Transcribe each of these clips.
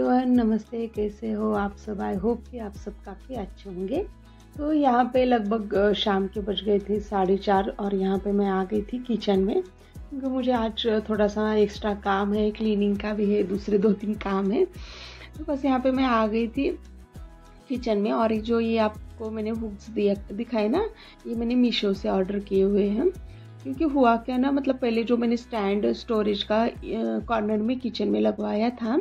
everyone नमस्ते कैसे हो आप सब आई होप कि आप सब काफ़ी अच्छे होंगे तो यहाँ पे लगभग शाम के बज गए थे साढ़े चार और यहाँ पे मैं आ गई थी किचन में क्योंकि मुझे आज थोड़ा सा एक्स्ट्रा काम है क्लीनिंग का भी है दूसरे दो तीन काम है तो बस यहाँ पे मैं आ गई थी किचन में और जो ये आपको मैंने बुक्स दिया दिखाए ना ये मैंने मीशो से ऑर्डर किए हुए हैं क्योंकि हुआ क्या ना मतलब पहले जो मैंने स्टैंड स्टोरेज का कॉर्नर में किचन में लगवाया था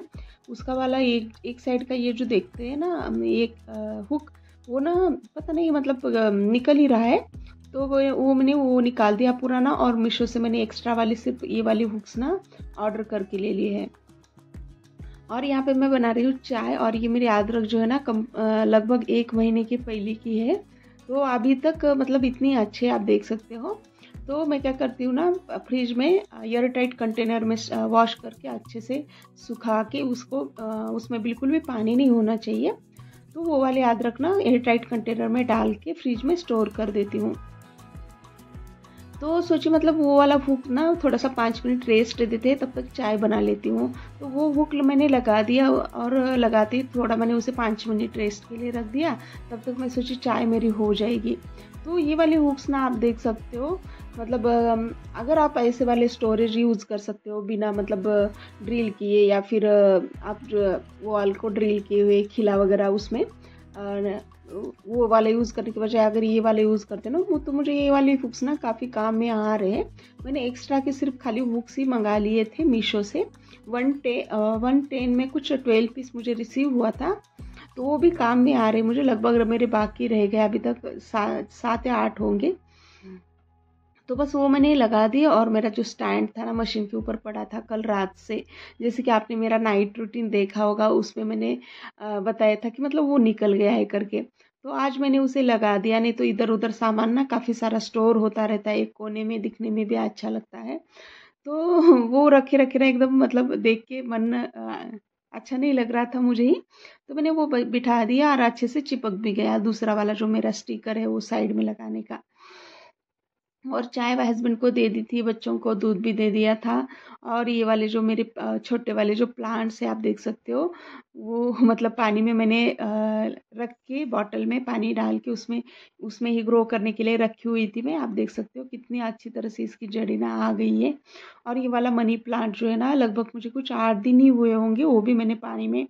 उसका वाला एक एक साइड का ये जो देखते हैं ना एक आ, हुक वो ना पता नहीं मतलब निकल ही रहा है तो वो वो मैंने वो निकाल दिया पुराना और मीशो से मैंने एक्स्ट्रा वाली सिर्फ ये वाली हुक्स ना ऑर्डर करके ले लिए है और यहाँ पे मैं बना रही हूँ चाय और ये मेरी आदरक जो है ना कम लगभग एक महीने के पहले की है तो अभी तक मतलब इतनी अच्छी आप देख सकते हो तो मैं क्या करती हूँ ना फ्रिज में एयर टाइट कंटेनर में वॉश करके अच्छे से सुखा के उसको उसमें बिल्कुल भी पानी नहीं होना चाहिए तो वो वाले याद रखना एयर टाइट कंटेनर में डाल के फ्रिज में स्टोर कर देती हूँ तो सोचिए मतलब वो वाला भूख ना थोड़ा सा पाँच मिनट रेस्ट देते हैं तब तक चाय बना लेती हूँ तो वो भूख मैंने लगा दिया और लगाते थोड़ा मैंने उसे पाँच मिनट रेस्ट के लिए रख दिया तब तक मैं सोची चाय मेरी हो जाएगी तो ये वाले हुक्स ना आप देख सकते हो मतलब अगर आप ऐसे वाले स्टोरेज यूज़ कर सकते हो बिना मतलब ड्रिल किए या फिर आप वॉल को ड्रिल किए हुए खिला वगैरह उसमें वो वाले यूज़ करने के बजाय अगर ये वाले यूज़ करते ना वो तो मुझे ये वाली बुक्स ना काफ़ी काम में आ रहे हैं मैंने एक्स्ट्रा के सिर्फ खाली बुक्स ही मंगा लिए थे मीशो से वन टे वन टेन में कुछ ट्वेल्व पीस मुझे रिसीव हुआ था तो वो भी काम में आ रहे मुझे लगभग मेरे बाकी रह गए अभी तक सात सात या आठ होंगे तो बस वो मैंने लगा दी और मेरा जो स्टैंड था ना मशीन के ऊपर पड़ा था कल रात से जैसे कि आपने मेरा नाइट रूटीन देखा होगा उसमें मैंने बताया था कि मतलब वो निकल गया है करके तो आज मैंने उसे लगा दिया नहीं तो इधर उधर सामान ना काफ़ी सारा स्टोर होता रहता है एक कोने में दिखने में भी अच्छा लगता है तो वो रखे रखे ना एकदम मतलब देख के मन अच्छा नहीं लग रहा था मुझे ही तो मैंने वो बिठा दिया और अच्छे से चिपक भी गया दूसरा वाला जो मेरा स्टिकर है वो साइड में लगाने का और चाय वह हस्बैंड को दे दी थी बच्चों को दूध भी दे दिया था और ये वाले जो मेरे छोटे वाले जो प्लांट्स हैं आप देख सकते हो वो मतलब पानी में मैंने रख के बॉटल में पानी डाल के उसमें उसमें ही ग्रो करने के लिए रखी हुई थी मैं आप देख सकते हो कितनी अच्छी तरह से इसकी जड़ी ना आ गई है और ये वाला मनी प्लांट जो है ना लगभग मुझे कुछ आठ दिन ही हुए होंगे वो भी मैंने पानी में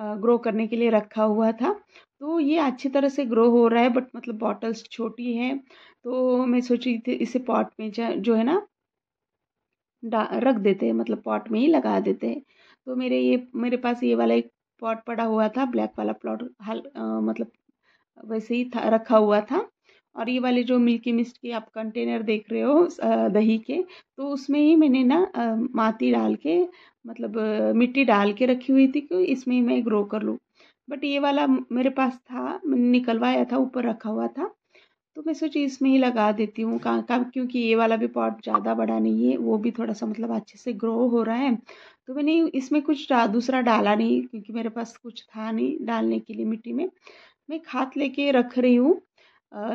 ग्रो करने के लिए रखा हुआ था तो ये अच्छी तरह से ग्रो हो रहा है बट मतलब बॉटल्स छोटी हैं तो मैं सोची थी इसे पॉट में जो है ना रख देते हैं मतलब पॉट में ही लगा देते हैं तो मेरे ये मेरे पास ये वाला एक पॉट पड़ा हुआ था ब्लैक वाला प्लॉट हल आ, मतलब वैसे ही था रखा हुआ था और ये वाले जो मिल्की मिस्ट के आप कंटेनर देख रहे हो दही के तो उसमें ही मैंने ना माती डाल के मतलब मिट्टी डाल के रखी हुई थी कि इसमें मैं ग्रो कर लूँ बट ये वाला मेरे पास था मैंने निकलवाया था ऊपर रखा हुआ था तो मैं सोची इसमें ही लगा देती हूँ कहाँ क्योंकि ये वाला भी पॉट ज़्यादा बड़ा नहीं है वो भी थोड़ा सा मतलब अच्छे से ग्रो हो रहा है तो मैंने इसमें कुछ दूसरा डाला नहीं क्योंकि मेरे पास कुछ था नहीं डालने के लिए मिट्टी में मैं खाद लेके रख रही हूँ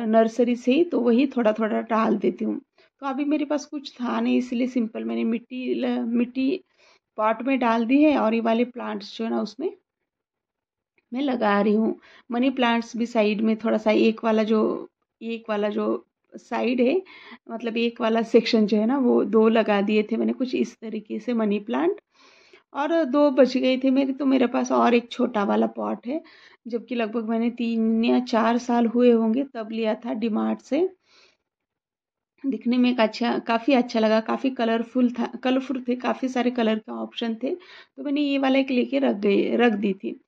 नर्सरी से ही तो वही थोड़ा थोड़ा डाल देती हूँ तो अभी मेरे पास कुछ था नहीं इसलिए सिंपल मैंने मिट्टी मिट्टी पॉट में डाल दी है और ये वाले प्लांट्स जो है ना उसमें मैं लगा रही हूँ मनी प्लांट्स भी साइड में थोड़ा सा एक वाला जो एक वाला जो साइड है मतलब एक वाला सेक्शन जो है ना वो दो लगा दिए थे मैंने कुछ इस तरीके से मनी प्लांट और दो बच गए थे मेरे तो मेरे पास और एक छोटा वाला पॉट है जबकि लगभग मैंने तीन या चार साल हुए होंगे तब लिया था डिमार्ट से दिखने में अच्छा काफ़ी अच्छा लगा काफ़ी कलरफुल था कलरफुल थे काफ़ी सारे कलर के ऑप्शन थे तो मैंने ये वाला एक लेके रख गई रख दी थी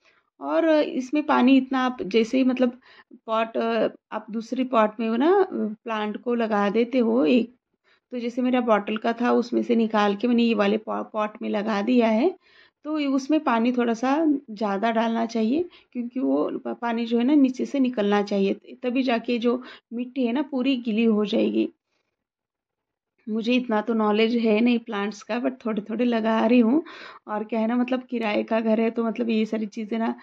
और इसमें पानी इतना आप जैसे ही मतलब पॉट आप दूसरे पॉट में हो ना प्लांट को लगा देते हो एक तो जैसे मेरा बॉटल का था उसमें से निकाल के मैंने ये वाले पॉट में लगा दिया है तो उसमें पानी थोड़ा सा ज़्यादा डालना चाहिए क्योंकि वो पानी जो है ना नीचे से निकलना चाहिए तभी जाके जो मिट्टी है ना पूरी गीली हो जाएगी मुझे इतना तो नॉलेज है नहीं प्लांट्स का बट थोड़े थोड़े लगा रही हूँ और क्या है ना मतलब किराए का घर है तो मतलब ये सारी चीज़ें ना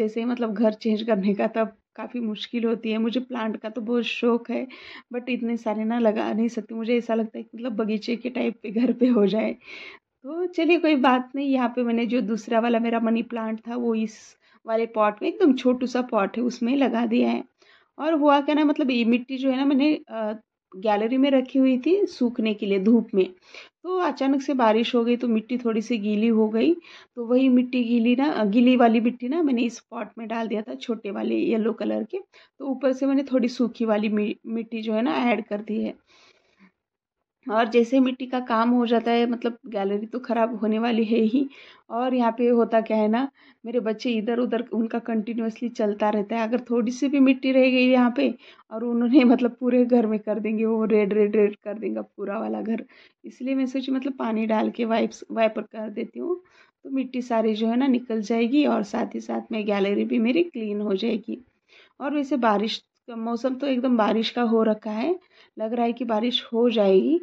जैसे मतलब घर चेंज करने का तब काफ़ी मुश्किल होती है मुझे प्लांट का तो बहुत शौक है बट इतने सारे ना लगा नहीं सकती मुझे ऐसा लगता है कि मतलब बगीचे के टाइप पे घर पे हो जाए तो चलिए कोई बात नहीं यहाँ पे मैंने जो दूसरा वाला मेरा मनी प्लांट था वो इस वाले पॉट में एकदम छोटू सा पॉट है उसमें लगा दिया है और हुआ क्या ना मतलब ये मिट्टी जो है ना मैंने गैलरी में रखी हुई थी सूखने के लिए धूप में तो अचानक से बारिश हो गई तो मिट्टी थोड़ी सी गीली हो गई तो वही मिट्टी गीली ना गीली वाली मिट्टी ना मैंने इस पॉट में डाल दिया था छोटे वाले येलो कलर के तो ऊपर से मैंने थोड़ी सूखी वाली मिट्टी जो है ना ऐड कर दी है और जैसे मिट्टी का काम हो जाता है मतलब गैलरी तो ख़राब होने वाली है ही और यहाँ पे होता क्या है ना मेरे बच्चे इधर उधर उनका कंटिन्यूसली चलता रहता है अगर थोड़ी सी भी मिट्टी रह गई यहाँ पे और उन्होंने मतलब पूरे घर में कर देंगे वो रेड रेड रेड कर देंगे पूरा वाला घर इसलिए मैं सोची मतलब पानी डाल के वाइप्स वाइपर कर देती हूँ तो मिट्टी सारी जो है ना निकल जाएगी और साथ ही साथ में गैलरी भी मेरी क्लीन हो जाएगी और वैसे बारिश मौसम तो एकदम बारिश का हो रखा है लग रहा है कि बारिश हो जाएगी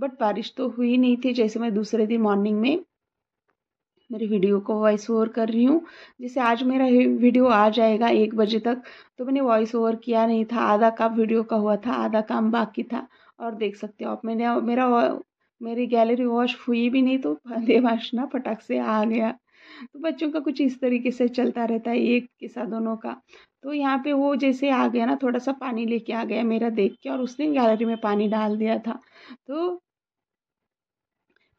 बट बारिश तो हुई नहीं थी जैसे मैं दूसरे दिन मॉर्निंग में मेरी वीडियो को वॉइस ओवर कर रही हूँ जैसे आज मेरा वीडियो आ जाएगा एक बजे तक तो मैंने वॉइस ओवर किया नहीं था आधा काम वीडियो का हुआ था आधा काम बाकी था और देख सकते हो आप मैंने मेरा मेरी गैलरी वॉश हुई भी नहीं तो देवाशना फटाक से आ गया तो बच्चों का कुछ इस तरीके से चलता रहता है एक साथ दोनों का तो यहाँ पे वो जैसे आ गया ना थोड़ा सा पानी लेके आ गया मेरा देख के और उसने गैलरी में पानी डाल दिया था तो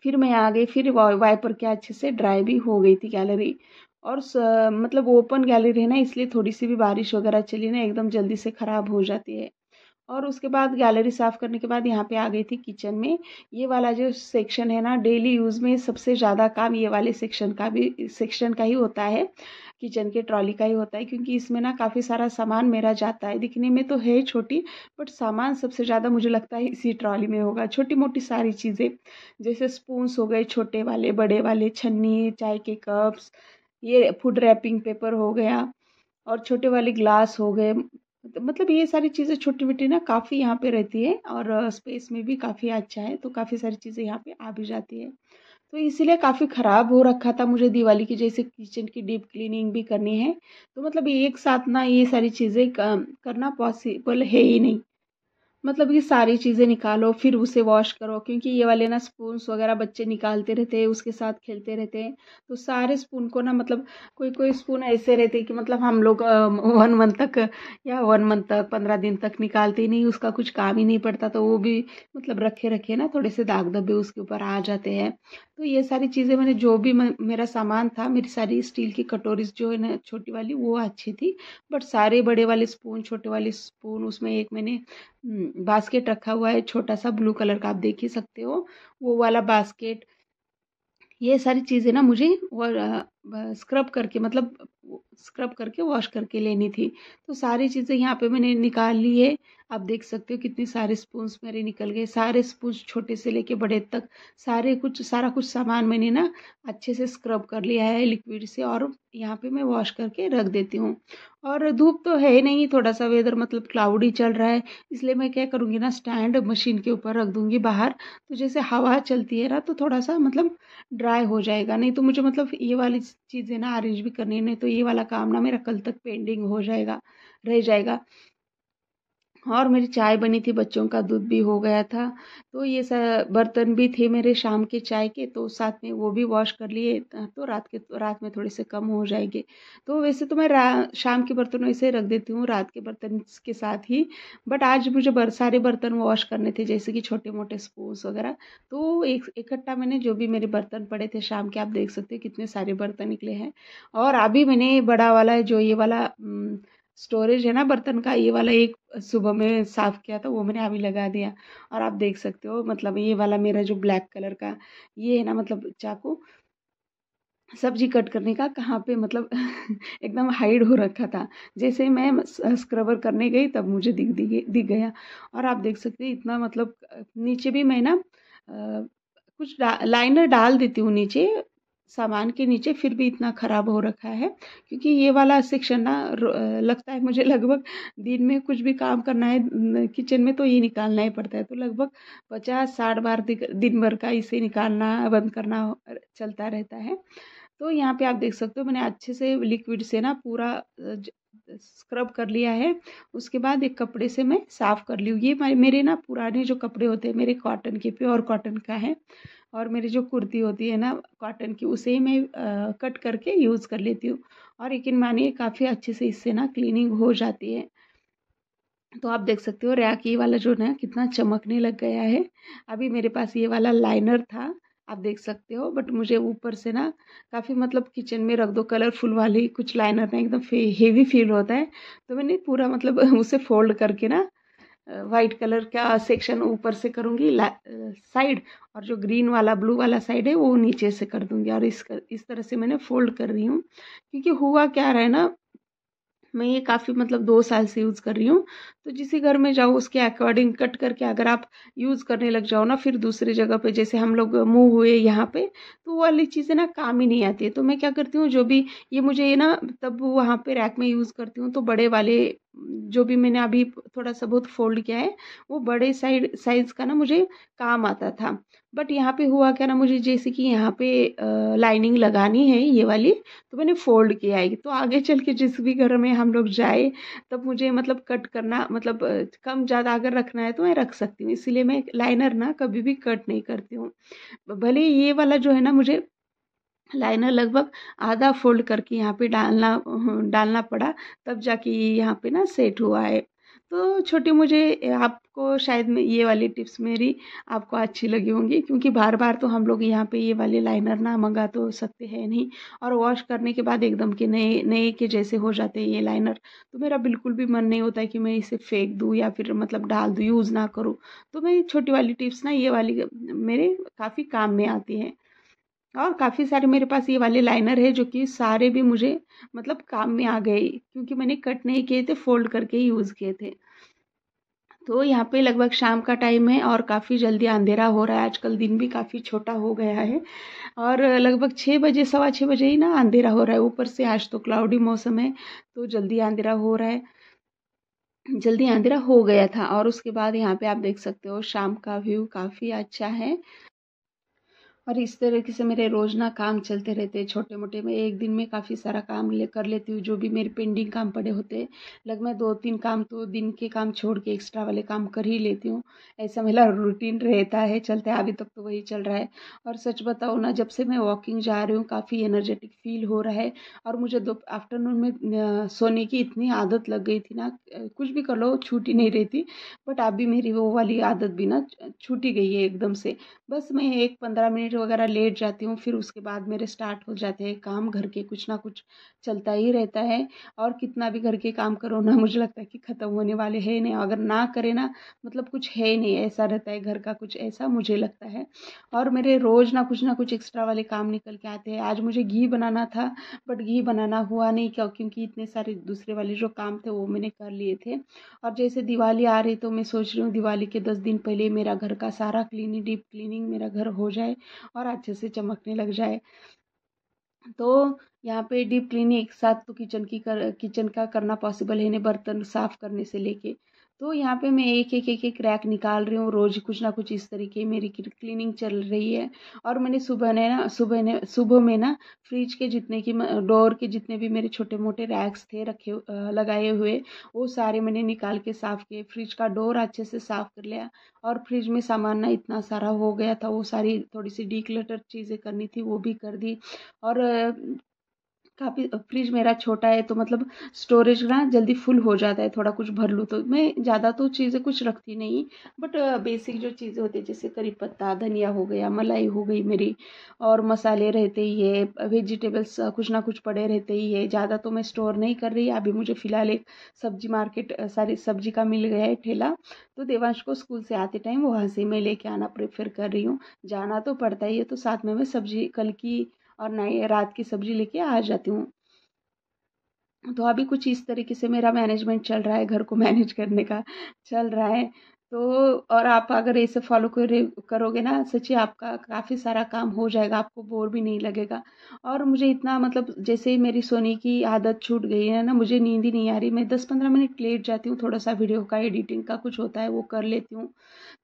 फिर मैं आ गई फिर वाइपर के अच्छे से ड्राई भी हो गई थी गैलरी और स, मतलब ओपन गैलरी है ना इसलिए थोड़ी सी भी बारिश वगैरह चली ना एकदम जल्दी से ख़राब हो जाती है और उसके बाद गैलरी साफ़ करने के बाद यहाँ पे आ गई थी किचन में ये वाला जो सेक्शन है ना डेली यूज़ में सबसे ज़्यादा काम ये वाले सेक्शन का भी सेक्शन का ही होता है किचन के ट्रॉली का ही होता है क्योंकि इसमें ना काफ़ी सारा सामान मेरा जाता है दिखने में तो है छोटी बट सामान सबसे ज़्यादा मुझे लगता है इसी ट्रॉली में होगा छोटी मोटी सारी चीज़ें जैसे स्पूंस हो गए छोटे वाले बड़े वाले छन्नी चाय के कप्स ये फूड रैपिंग पेपर हो गया और छोटे वाले ग्लास हो गए मतलब ये सारी चीज़ें छोटी मोटी ना काफ़ी यहाँ पे रहती है और स्पेस में भी काफ़ी अच्छा है तो काफ़ी सारी चीज़ें यहाँ पे आ भी जाती है तो इसीलिए काफ़ी ख़राब हो रखा था मुझे दिवाली की जैसे किचन की डीप क्लीनिंग भी करनी है तो मतलब एक साथ ना ये सारी चीज़ें करना पॉसिबल है ही नहीं मतलब ये सारी चीज़ें निकालो फिर उसे वॉश करो क्योंकि ये वाले ना स्पून्स वगैरह बच्चे निकालते रहते हैं उसके साथ खेलते रहते हैं तो सारे स्पून को ना मतलब कोई कोई स्पून ऐसे रहते कि मतलब हम लोग वन मंथ तक या वन मंथ तक पंद्रह दिन तक निकालते ही नहीं उसका कुछ काम ही नहीं पड़ता तो वो भी मतलब रखे रखे ना थोड़े से दाग धब्बे उसके ऊपर आ जाते हैं तो ये सारी चीज़ें मैंने जो भी मेरा सामान था मेरी सारी स्टील की कटोरीज जो है ना छोटी वाली वो अच्छी थी बट सारे बड़े वाले स्पून छोटे वाले स्पून उसमें एक मैंने हम्म, बास्केट रखा हुआ है छोटा सा ब्लू कलर का आप देख ही सकते हो वो वाला बास्केट ये सारी चीज़ें ना मुझे और स्क्रब करके मतलब स्क्रब करके वॉश करके लेनी थी तो सारी चीज़ें यहाँ पे मैंने निकाल ली है आप देख सकते हो कितने सारे स्पून्स मेरे निकल गए सारे स्पून्स छोटे से लेके बड़े तक सारे कुछ सारा कुछ सामान मैंने ना अच्छे से स्क्रब कर लिया है लिक्विड से और यहाँ पे मैं वॉश करके रख देती हूँ और धूप तो है नहीं थोड़ा सा वेदर मतलब क्लाउडी चल रहा है इसलिए मैं क्या करूँगी ना स्टैंड मशीन के ऊपर रख दूँगी बाहर तो जैसे हवा चलती है ना तो थोड़ा सा मतलब ड्राई हो जाएगा नहीं तो मुझे मतलब ये वाली चीज़ें ना अरेंज भी करनी है नहीं तो ये वाला काम ना मेरा कल तक पेंडिंग हो जाएगा रह जाएगा और मेरी चाय बनी थी बच्चों का दूध भी हो गया था तो ये सब बर्तन भी थे मेरे शाम के चाय के तो साथ में वो भी वॉश कर लिए तो रात के तो रात में थोड़े से कम हो जाएंगे तो वैसे तो मैं शाम के बर्तन ऐसे रख देती हूँ रात के बर्तन के साथ ही बट आज मुझे बर, सारे बर्तन वॉश करने थे जैसे कि छोटे मोटे स्पूस वगैरह तो एक इकट्ठा मैंने जो भी मेरे बर्तन पड़े थे शाम के आप देख सकते हो कितने सारे बर्तन निकले हैं और अभी मैंने बड़ा वाला जो ये वाला न, स्टोरेज है ना बर्तन का ये वाला एक सुबह में साफ़ किया था वो मैंने अभी लगा दिया और आप देख सकते हो मतलब ये वाला मेरा जो ब्लैक कलर का ये है ना मतलब चाकू सब्जी कट करने का कहाँ पे मतलब एकदम हाइड हो रखा था जैसे मैं स्क्रबर करने गई तब मुझे दिख दिख दिख गया और आप देख सकते हैं इतना मतलब नीचे भी मैं ना कुछ डा, लाइनर डाल देती हूँ नीचे सामान के नीचे फिर भी इतना ख़राब हो रखा है क्योंकि ये वाला सेक्शन ना लगता है मुझे लगभग दिन में कुछ भी काम करना है किचन में तो ये निकालना ही पड़ता है तो लगभग पचास साठ बार दिन भर का इसे निकालना बंद करना चलता रहता है तो यहाँ पे आप देख सकते हो मैंने अच्छे से लिक्विड से ना पूरा स्क्रब कर लिया है उसके बाद एक कपड़े से मैं साफ़ कर ली हूँ ये मेरे ना पुराने जो कपड़े होते हैं मेरे कॉटन के प्योर कॉटन का है और मेरी जो कुर्ती होती है ना कॉटन की उसे ही मैं कट करके यूज़ कर लेती हूँ और लेकिन मानिए काफ़ी अच्छे से इससे ना क्लीनिंग हो जाती है तो आप देख सकते हो रैक ये वाला जो ना कितना चमकने लग गया है अभी मेरे पास ये वाला लाइनर था आप देख सकते हो बट मुझे ऊपर से ना काफ़ी मतलब किचन में रख दो कलरफुल वाली कुछ लाइनर ना एकदम हेवी फील होता है तो मैंने पूरा मतलब उसे फोल्ड करके ना वाइट कलर का सेक्शन ऊपर से करूँगी साइड और जो ग्रीन वाला ब्लू वाला साइड है वो नीचे से कर दूँगी और इस कर, इस तरह से मैंने फोल्ड कर रही हूँ क्योंकि हुआ क्या रहा है ना मैं ये काफ़ी मतलब दो साल से यूज़ कर रही हूँ तो जिस घर में जाओ उसके अकॉर्डिंग कट करके अगर आप यूज़ करने लग जाओ ना फिर दूसरी जगह पे जैसे हम लोग मूव हुए यहाँ पे तो वो वाली चीज़ें ना काम ही नहीं आती है तो मैं क्या करती हूँ जो भी ये मुझे ये ना तब वहाँ पे रैक में यूज़ करती हूँ तो बड़े वाले जो भी मैंने अभी थोड़ा सा बहुत फोल्ड किया है वो बड़े साइड साइज़ का ना मुझे काम आता था बट यहाँ पे हुआ क्या ना मुझे जैसे कि यहाँ पे लाइनिंग लगानी है ये वाली तो मैंने फोल्ड किया है तो आगे चल के जिस भी घर में हम लोग जाए तब मुझे मतलब कट करना मतलब कम ज़्यादा अगर रखना है तो मैं रख सकती हूँ इसीलिए मैं लाइनर ना कभी भी कट नहीं करती हूँ भले ये वाला जो है ना मुझे लाइनर लगभग आधा फोल्ड करके यहाँ पे डालना डालना पड़ा तब जाके ये यहाँ पे ना सेट हुआ है तो छोटी मुझे आपको शायद में ये वाली टिप्स मेरी आपको अच्छी लगी होंगी क्योंकि बार बार तो हम लोग यहाँ पे ये वाले लाइनर ना मंगा तो सकते हैं नहीं और वॉश करने के बाद एकदम के नए नए के जैसे हो जाते हैं ये लाइनर तो मेरा बिल्कुल भी मन नहीं होता है कि मैं इसे फेंक दूँ या फिर मतलब डाल दूँ यूज़ ना करूँ तो मैं छोटी वाली टिप्स ना ये वाली मेरे काफ़ी काम में आती हैं और काफ़ी सारे मेरे पास ये वाले लाइनर है जो कि सारे भी मुझे मतलब काम में आ गए क्योंकि मैंने कट नहीं किए थे फोल्ड करके ही यूज़ किए थे तो यहाँ पे लगभग शाम का टाइम है और काफ़ी जल्दी अंधेरा हो रहा है आजकल दिन भी काफ़ी छोटा हो गया है और लगभग छः बजे सवा छः बजे ही ना अंधेरा हो रहा है ऊपर से आज तो क्लाउडी मौसम है तो जल्दी अंधेरा हो रहा है जल्दी अंधेरा हो गया था और उसके बाद यहाँ पे आप देख सकते हो शाम का व्यू काफ़ी अच्छा है और इस तरीके से मेरे रोज़ ना काम चलते रहते हैं छोटे मोटे मैं एक दिन में काफ़ी सारा काम ले कर लेती हूँ जो भी मेरे पेंडिंग काम पड़े होते लग मैं दो तीन काम तो दिन के काम छोड़ के एक्स्ट्रा वाले काम कर ही लेती हूँ ऐसा मेरा रूटीन रहता है चलते अभी तक तो वही चल रहा है और सच बताओ ना जब से मैं वॉकिंग जा रही हूँ काफ़ी एनर्जेटिक फील हो रहा है और मुझे दो आफ्टरनून में सोने की इतनी आदत लग गई थी ना कुछ भी कर लो छूटी नहीं रहती बट अभी मेरी वो वाली आदत भी ना छूटी गई है एकदम से बस मैं एक पंद्रह मिनट फिर वगैरह लेट जाती हूँ फिर उसके बाद मेरे स्टार्ट हो जाते हैं काम घर के कुछ ना कुछ चलता ही रहता है और कितना भी घर के काम करो ना मुझे लगता है कि ख़त्म होने वाले है नहीं अगर ना करे ना मतलब कुछ है नहीं ऐसा रहता है घर का कुछ ऐसा मुझे लगता है और मेरे रोज़ ना कुछ ना कुछ एक्स्ट्रा वाले काम निकल के आते हैं आज मुझे घी बनाना था बट घी बनाना हुआ नहीं क्यों क्योंकि इतने सारे दूसरे वाले जो काम थे वो मैंने कर लिए थे और जैसे दिवाली आ रही तो मैं सोच रही हूँ दिवाली के दस दिन पहले मेरा घर का सारा क्लीनिंग डीप क्लीनिंग मेरा घर हो जाए और अच्छे से चमकने लग जाए तो यहाँ पे डीप क्लीनिंग एक साथ तो किचन की कर किचन का करना पॉसिबल है इन्हें बर्तन साफ़ करने से लेके तो यहाँ पे मैं एक एक एक एक रैक निकाल रही हूँ रोज़ कुछ ना कुछ इस तरीके मेरी क्लीनिंग चल रही है और मैंने सुबह ने ना सुबह ने सुबह में ना फ्रिज के जितने की डोर के जितने भी मेरे छोटे मोटे रैक्स थे रखे लगाए हुए वो सारे मैंने निकाल के साफ़ किए फ्रिज का डोर अच्छे से साफ़ कर लिया और फ्रिज में सामान ना इतना सारा हो गया था वो सारी थोड़ी सी डी चीज़ें करनी थी वो भी कर दी और काफ़ी फ्रिज मेरा छोटा है तो मतलब स्टोरेज ना जल्दी फुल हो जाता है थोड़ा कुछ भर लूँ तो मैं ज़्यादा तो चीज़ें कुछ रखती नहीं बट बेसिक जो चीज़ें होती है जैसे करी पत्ता धनिया हो गया मलाई हो गई मेरी और मसाले रहते ही है वेजिटेबल्स कुछ ना कुछ पड़े रहते ही है ज़्यादा तो मैं स्टोर नहीं कर रही अभी मुझे फ़िलहाल एक सब्जी मार्केट सारी सब्जी का मिल गया है ठेला तो देवांश को स्कूल से आते टाइम वहाँ से मैं लेके आना प्रेफर कर रही हूँ जाना तो पड़ता ही है तो साथ में मैं सब्जी कल की और ना ही रात की सब्जी लेके आ जाती हूँ तो अभी कुछ इस तरीके से मेरा मैनेजमेंट चल रहा है घर को मैनेज करने का चल रहा है तो और आप अगर ऐसे फॉलो करोगे ना सच्ची आपका काफ़ी सारा काम हो जाएगा आपको बोर भी नहीं लगेगा और मुझे इतना मतलब जैसे ही मेरी सोने की आदत छूट गई है ना मुझे नींद ही नहीं आ रही मैं दस पंद्रह मिनट लेट जाती हूँ थोड़ा सा वीडियो का एडिटिंग का कुछ होता है वो कर लेती हूँ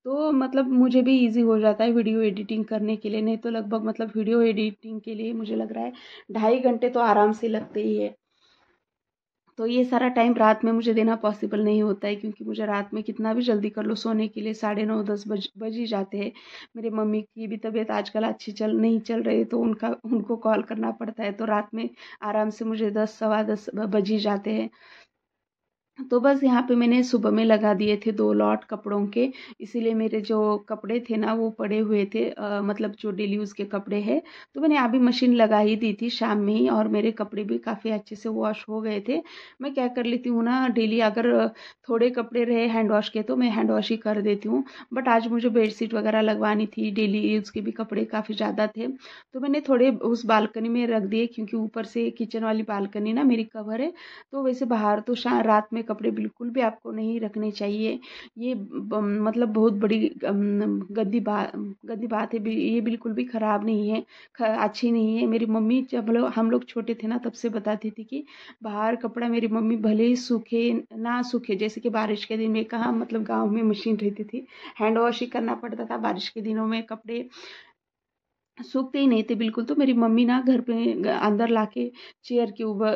तो मतलब मुझे भी ईजी हो जाता है वीडियो एडिटिंग करने के लिए नहीं तो लगभग मतलब वीडियो एडिटिंग के लिए मुझे लग रहा है ढाई घंटे तो आराम से लगते ही है तो ये सारा टाइम रात में मुझे देना पॉसिबल नहीं होता है क्योंकि मुझे रात में कितना भी जल्दी कर लो सोने के लिए साढ़े नौ दस बज बज ही जाते हैं मेरे मम्मी की भी तबीयत आजकल अच्छी चल नहीं चल रही तो उनका उनको कॉल करना पड़ता है तो रात में आराम से मुझे दस सवा दस बज ही जाते हैं तो बस यहाँ पे मैंने सुबह में लगा दिए थे दो लॉट कपड़ों के इसीलिए मेरे जो कपड़े थे ना वो पड़े हुए थे आ, मतलब जो डेली यूज़ के कपड़े हैं तो मैंने अभी मशीन लगा ही दी थी शाम में ही और मेरे कपड़े भी काफ़ी अच्छे से वॉश हो गए थे मैं क्या कर लेती हूँ ना डेली अगर थोड़े कपड़े रहे हैंड वॉश के तो मैं हैंड वॉश ही कर देती हूँ बट आज मुझे बेडशीट वगैरह लगवानी थी डेली यूज़ के भी कपड़े काफ़ी ज़्यादा थे तो मैंने थोड़े उस बालकनी में रख दिए क्योंकि ऊपर से किचन वाली बालकनी ना मेरी कवर है तो वैसे बाहर तो रात में में कपड़े बिल्कुल भी आपको नहीं रखने चाहिए ये मतलब बहुत बड़ी गद्दी बात गद्दी बात है ये बिल्कुल भी ख़राब नहीं है अच्छी नहीं है मेरी मम्मी जब लो, हम लोग छोटे थे ना तब से बताती थी कि बाहर कपड़ा मेरी मम्मी भले ही सूखे ना सूखे जैसे कि बारिश के दिन में कहाँ मतलब गाँव में मशीन रहती थी हैंड वॉश ही करना पड़ता था बारिश के दिनों में कपड़े सूखते ही नहीं थे बिल्कुल तो मेरी मम्मी ना घर पे अंदर लाके चेयर के ऊपर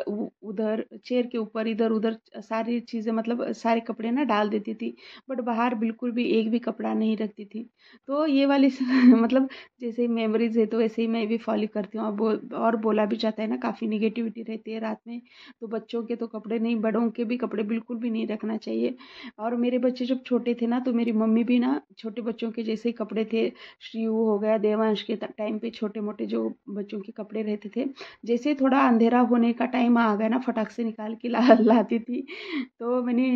उधर चेयर के ऊपर इधर उधर सारी चीज़ें मतलब सारे कपड़े ना डाल देती थी बट बाहर बिल्कुल भी एक भी कपड़ा नहीं रखती थी तो ये वाली मतलब जैसे मेमोरीज है तो वैसे ही मैं भी फॉलो करती हूँ बो, और बोला भी जाता है ना काफ़ी निगेटिविटी रहती है रात में तो बच्चों के तो कपड़े नहीं बड़ों के भी कपड़े बिल्कुल भी नहीं रखना चाहिए और मेरे बच्चे जब छोटे थे ना तो मेरी मम्मी भी ना छोटे बच्चों के जैसे कपड़े थे श्रीयू हो गया देवांश के टाइम टाइम पे छोटे मोटे जो बच्चों के कपड़े रहते थे जैसे थोड़ा अंधेरा होने का टाइम आ गया ना फटाक से निकाल के ला लाती थी तो मैंने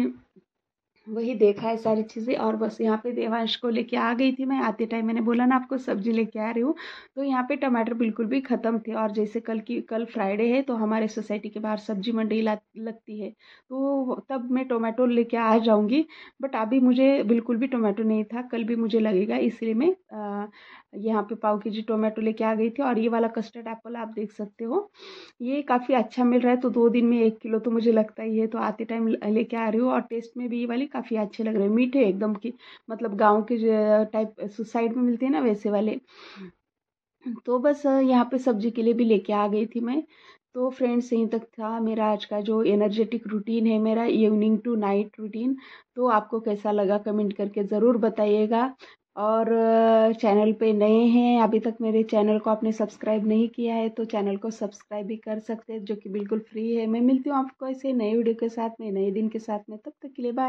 वही देखा है सारी चीज़ें और बस यहाँ पे देवांश को लेके आ गई थी मैं आते टाइम मैंने बोला ना आपको सब्जी लेके आ रही हूँ तो यहाँ पे टमाटर बिल्कुल भी ख़त्म थे और जैसे कल की कल फ्राइडे है तो हमारे सोसाइटी के बाहर सब्जी मंडी लगती है तो तब मैं टोमेटो लेके आ जाऊँगी बट अभी मुझे बिल्कुल भी टोमेटो नहीं था कल भी मुझे लगेगा इसलिए मैं यहाँ पे पाव के जी टोमेटो लेके आ गई थी और ये वाला कस्टर्ड एप्पल आप देख सकते हो ये काफ़ी अच्छा मिल रहा है तो दो दिन में एक किलो तो मुझे लगता ही है तो आते टाइम लेके आ रही हूँ और टेस्ट में भी ये वाली काफ़ी अच्छे लग रहे हैं मीठे एकदम की मतलब गांव के जो टाइप सुसाइड में मिलते हैं ना वैसे वाले तो बस यहाँ पे सब्जी के लिए भी लेके आ गई थी मैं तो फ्रेंड्स यहीं तक था मेरा आज का जो एनर्जेटिक रूटीन है मेरा इवनिंग टू नाइट रूटीन तो आपको कैसा लगा कमेंट करके ज़रूर बताइएगा और चैनल पे नए हैं अभी तक मेरे चैनल को आपने सब्सक्राइब नहीं किया है तो चैनल को सब्सक्राइब भी कर सकते हैं जो कि बिल्कुल फ्री है मैं मिलती हूँ आपको ऐसे नए वीडियो के साथ में नए दिन के साथ में तब तक के लिए बाय